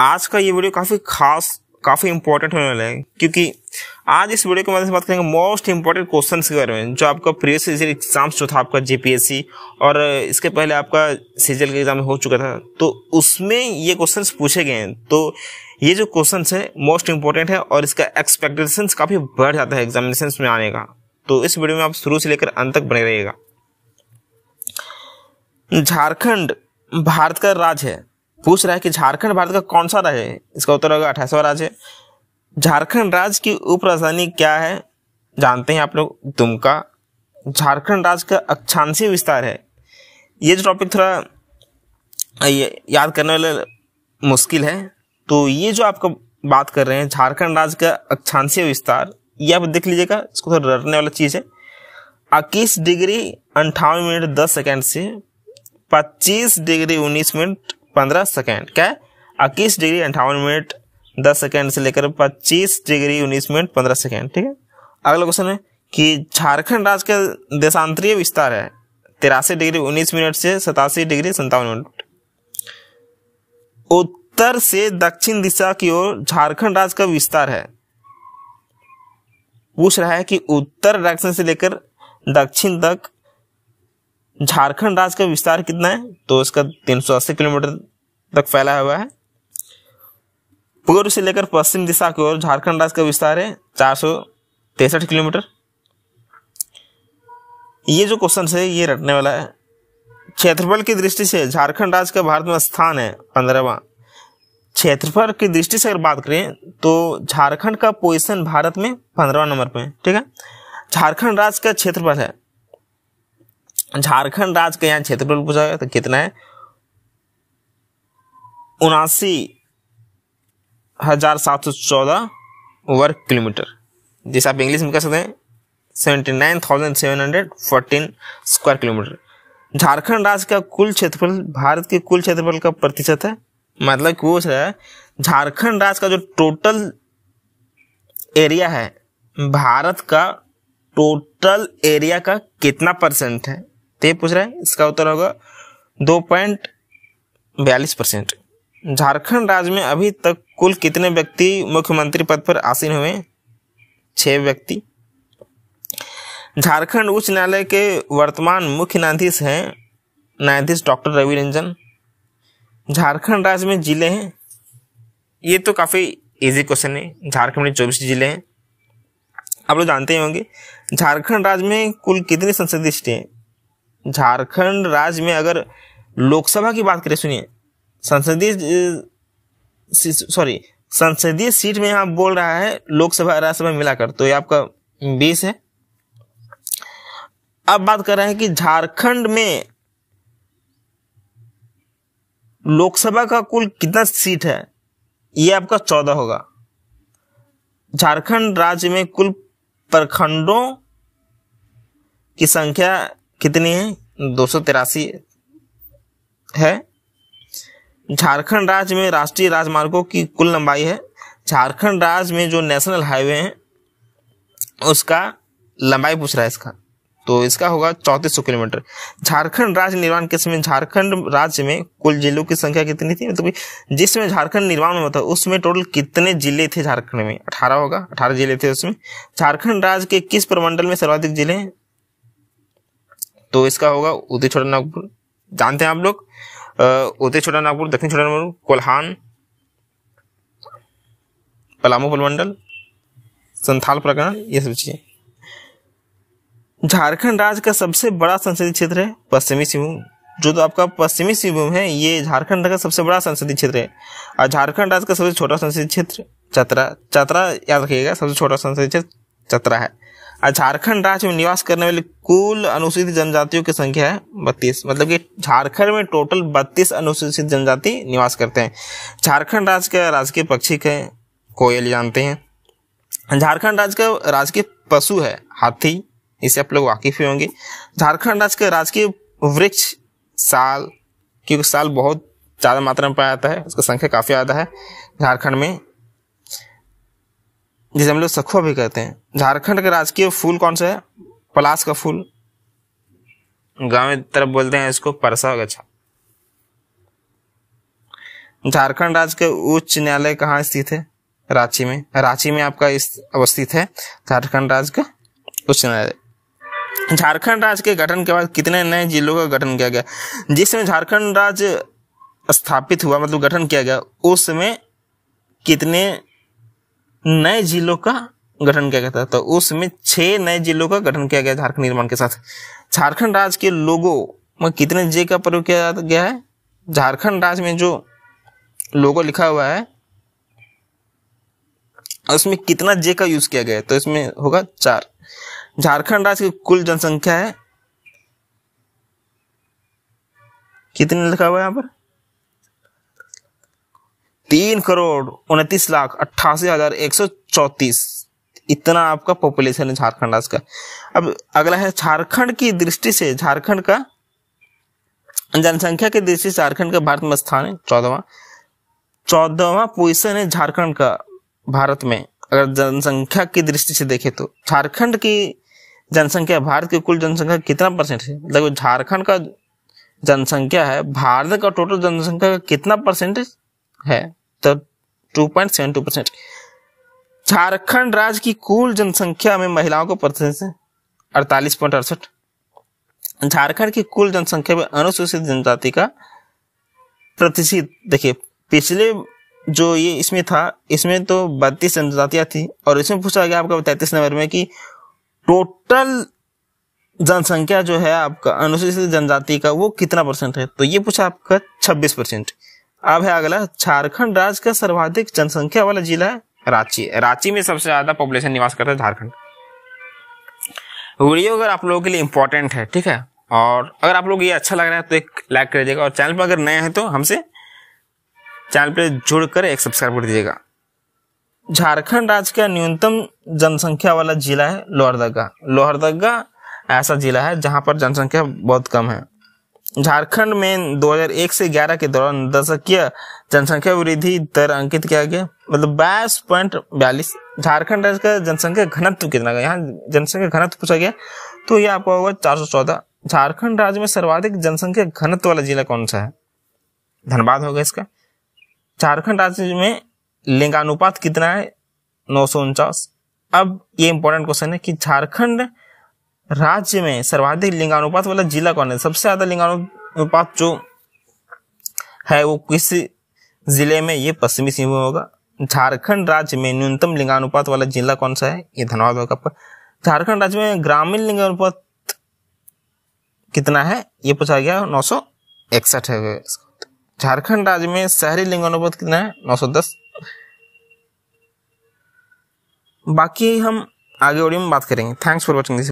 आज का ये वीडियो काफ़ी खास काफ़ी इंपॉर्टेंट होने वाला है क्योंकि आज इस वीडियो के माध्यम से बात करेंगे मोस्ट इंपॉर्टेंट क्वेश्चन के बारे में जो आपका प्रीवियस सीजल एग्जाम्स जो था आपका जेपीएससी और इसके पहले आपका सीजल का एग्जाम हो चुका था तो उसमें ये क्वेश्चंस पूछे गए हैं तो ये जो क्वेश्चंस है मोस्ट इंपॉर्टेंट है और इसका एक्सपेक्टेशन काफ़ी बढ़ जाता है एग्जामिनेशन में आने का तो इस वीडियो में आप शुरू से लेकर अंत तक बने रहिएगा झारखंड भारत का राज्य है पूछ रहा है कि झारखंड भारत का कौन सा राज्य है इसका उत्तर होगा अठाईसवा राज्य झारखंड राज्य की उप राजधानी क्या है जानते हैं आप लोग दुमका झारखंड राज्य का अक्षांशीय विस्तार है ये जो टॉपिक थोड़ा याद करने वाले मुश्किल है तो ये जो आपको बात कर रहे हैं झारखंड राज्य का अक्षांशीय विस्तार ये आप देख लीजिएगा इसको थोड़ा डरने वाला चीज़ है इक्कीस डिग्री अंठावन मिनट दस सेकेंड से पच्चीस डिग्री उन्नीस मिनट पंद्रह सेकेंड क्या है इक्कीस डिग्री अंठावन मिनट दस सेकेंड से लेकर पच्चीस डिग्री उन्नीस मिनट पंद्रह सेकेंड ठीक है अगला क्वेश्चन है कि झारखंड राज्य का देशांतरीय विस्तार है तिरासी डिग्री उन्नीस मिनट से सतासी डिग्री सत्तावन मिनट उत्तर से दक्षिण दिशा की ओर झारखंड राज्य का विस्तार है पूछ रहा है कि उत्तर डायरेक्शन से लेकर दक्षिण तक झारखंड राज्य का विस्तार कितना है तो इसका 380 किलोमीटर तक फैला हुआ है पूर्व से लेकर पश्चिम दिशा की ओर झारखंड राज्य का विस्तार है चार किलोमीटर ये जो क्वेश्चन है ये रटने वाला है क्षेत्रफल की दृष्टि से झारखंड राज्य का भारत में स्थान है पंद्रहवा क्षेत्रफल की दृष्टि से अगर बात करें तो झारखंड का पोजिशन भारत में पंद्रहवा नंबर पे ठीक है झारखंड राज्य का क्षेत्रफल है झारखंड राज्य का यहाँ क्षेत्रफल पूछा गया तो कितना है उनासी हजार सात सौ चौदह वर्ग किलोमीटर जिसे आप इंग्लिश में कह सकते हैं seventy nine thousand seven hundred fourteen square kilometre Jharkhand राज्य का कुल क्षेत्रफल भारत के कुल क्षेत्रफल का प्रतिशत है मतलब कि वो है झारखंड राज्य का जो टोटल एरिया है भारत का टोटल एरिया का कितना परसेंट है तो ये पूछ रहा है इसका उत्तर होगा दो पॉइंट बयालीस परसेंट झारखंड राज्य में अभी तक कुल कितने व्यक्ति मुख्यमंत्री पद पर आसीन हुए छह व्यक्ति झारखंड उच्च न्यायालय के वर्तमान मुख्य न्यायाधीश हैं न्यायाधीश डॉक्टर रवि रंजन झारखंड राज्य में जिले हैं ये तो काफ़ी इजी क्वेश्चन है झारखंड में चौबीस जिले हैं आप लोग जानते ही होंगे झारखंड राज्य में कुल कितनी संसदीय सीटें हैं झारखंड राज्य में अगर लोकसभा की बात करें सुनिए संसदीय सॉरी संसदीय सीट में यहां बोल रहा है लोकसभा राज्यसभा मिलाकर तो ये आपका बीस है अब बात कर रहे हैं कि झारखंड में लोकसभा का कुल कितना सीट है ये आपका चौदह होगा झारखंड राज्य में कुल प्रखंडों की संख्या कितनी है दो है झारखंड राज्य में राष्ट्रीय राजमार्गों की कुल लंबाई है झारखंड राज्य में जो नेशनल हाईवे हैं उसका लंबाई पूछ रहा है इसका तो इसका होगा चौतीस सौ किलोमीटर झारखंड राज्य निर्माण के समय झारखंड राज्य में कुल जिलों की संख्या कितनी थी मतलब जिसमें झारखंड निर्माण में होता उसमें टोटल कितने जिले थे झारखंड में अठारह होगा अठारह जिले थे उसमें झारखंड राज्य के किस प्रमंडल में सर्वाधिक जिले हैं तो इसका होगा उदय छोटा नागपुर जानते हैं आप लोग उदय छोटा नागपुर दक्षिण छोटा नागपुर कोल्हान पलामू प्रमंडल संथाल प्रकरण ये सब चीजें झारखंड राज्य का सबसे बड़ा संसदीय क्षेत्र है पश्चिमी सिंहभूम जो तो आपका पश्चिमी सिंहभूम है ये झारखंड का सबसे बड़ा संसदीय क्षेत्र है और झारखंड राज्य का सबसे छोटा संसदीय क्षेत्र चतरा चतरा याद रखिएगा सबसे छोटा संसदीय क्षेत्र चतरा है झारखंड राज्य में निवास करने वाली कुल अनुसूचित जनजातियों की संख्या है बत्तीस मतलब कि झारखंड में टोटल बत्तीस अनुसूचित जनजाति निवास करते हैं झारखंड राज्य का राजकीय पक्षी है कोयल जानते हैं झारखंड राज्य का राजकीय पशु है हाथी इसे आप लोग वाकिफ ही होंगे झारखंड राज्य का राजकीय वृक्ष साल क्योंकि साल बहुत ज़्यादा मात्रा में पाया जाता है उसका संख्या काफ़ी ज़्यादा है झारखंड में जिसे हम लोग सखुआ भी कहते हैं झारखंड का राजकीय फूल कौन सा है पलाश का फूल गांव की तरफ बोलते हैं इसको परसा गच्छा झारखंड राज्य के उच्च न्यायालय कहाँ स्थित है रांची में रांची में आपका अवस्थित है झारखंड राज्य का उच्च न्यायालय झारखंड राज्य के गठन के बाद कितने नए जिलों का गठन किया गया जिसमें झारखंड राज्य स्थापित हुआ मतलब गठन किया गया उसमें कितने नए जिलों का गठन किया गया था तो उसमें छह नए जिलों का गठन किया गया झारखंड निर्माण के साथ झारखंड राज्य के लोगों में कितने जे का प्रयोग किया गया है झारखंड राज्य में जो लोगो लिखा हुआ है उसमें कितना जे का यूज किया गया है तो इसमें होगा चार झारखंड राज्य की कुल जनसंख्या है कितने लिखा हुआ है यहाँ पर तीन करोड़ उनतीस लाख अट्ठासी हजार एक सौ चौतीस इतना आपका पॉपुलेशन है झारखंड आज का अब अगला है झारखंड की दृष्टि से झारखंड का जनसंख्या की दृष्टि से झारखंड का भारत में स्थान है चौदहवा चौदहवा पोजिशन है झारखंड का भारत में अगर जनसंख्या की दृष्टि से देखें तो झारखंड की जनसंख्या भारत की कुल जनसंख्या कितना परसेंट है देखो झारखंड का जनसंख्या है भारत का टोटल जनसंख्या का कितना परसेंट है two point seven two percent Jharkhand राज्य की कुल जनसंख्या में महिलाओं को प्रतिशत अड़तालीस पॉइंट अड़सठ झारखंड की कुल जनसंख्या में अनुसूचित जनजाति का प्रतिशत देखिए पिछले जो ये इसमें था इसमें तो बत्तीस जनजातियां थी और इसमें पूछा गया आपका तैतीस नंबर में कि टोटल जनसंख्या जो है आपका अनुसूचित जनजाति का वो कितना परसेंट है तो ये पूछा आपका छब्बीस परसेंट अब है अगला झारखंड राज्य का सर्वाधिक जनसंख्या वाला जिला है रांची रांची में सबसे ज्यादा पॉपुलेशन निवास करता है झारखंड वीडियो अगर आप लोगों के लिए इंपॉर्टेंट है ठीक है और अगर आप लोग ये अच्छा लग रहा है तो एक लाइक कर दीजिएगा और चैनल पर अगर नया है तो हमसे चैनल पर जुड़ कर एक सब्सक्राइब कर दीजिएगा झारखंड राज्य का न्यूनतम जनसंख्या वाला जिला है लोहरदगा लोहरदगा ऐसा जिला है जहां पर जनसंख्या बहुत कम है झारखंड में 2001 से 11 के दौरान दशकीय जनसंख्या वृद्धि दर अंकित किया गया मतलब बाईस पॉइंट बयालीस झारखंड राज्य का जनसंख्या घनत्व कितना यहाँ जनसंख्या घनत्व पूछा गया तो यह आपका होगा चार सौ चौदह झारखंड राज्य में सर्वाधिक जनसंख्या घनत्व वाला जिला कौन सा है धनबाद होगा इसका झारखंड राज्य में लिंगानुपात कितना है नौ अब ये इंपॉर्टेंट क्वेश्चन है कि झारखंड राज्य में सर्वाधिक लिंगानुपात वाला जिला कौन है सबसे ज्यादा लिंगानुपात जो है वो किस जिले में ये पश्चिमी सिंहभूम होगा झारखंड राज्य में न्यूनतम लिंगानुपात वाला जिला कौन सा है ये धनबाद होगा आपका झारखंड राज्य में ग्रामीण लिंगानुपात कितना है ये पूछा गया नौ सौ इकसठ है झारखंड राज्य में शहरी लिंगानुपात कितना है नौ सौ दस बाकी हम आगे ऑडियो में बात करेंगे थैंक्स फॉर वॉचिंग दिस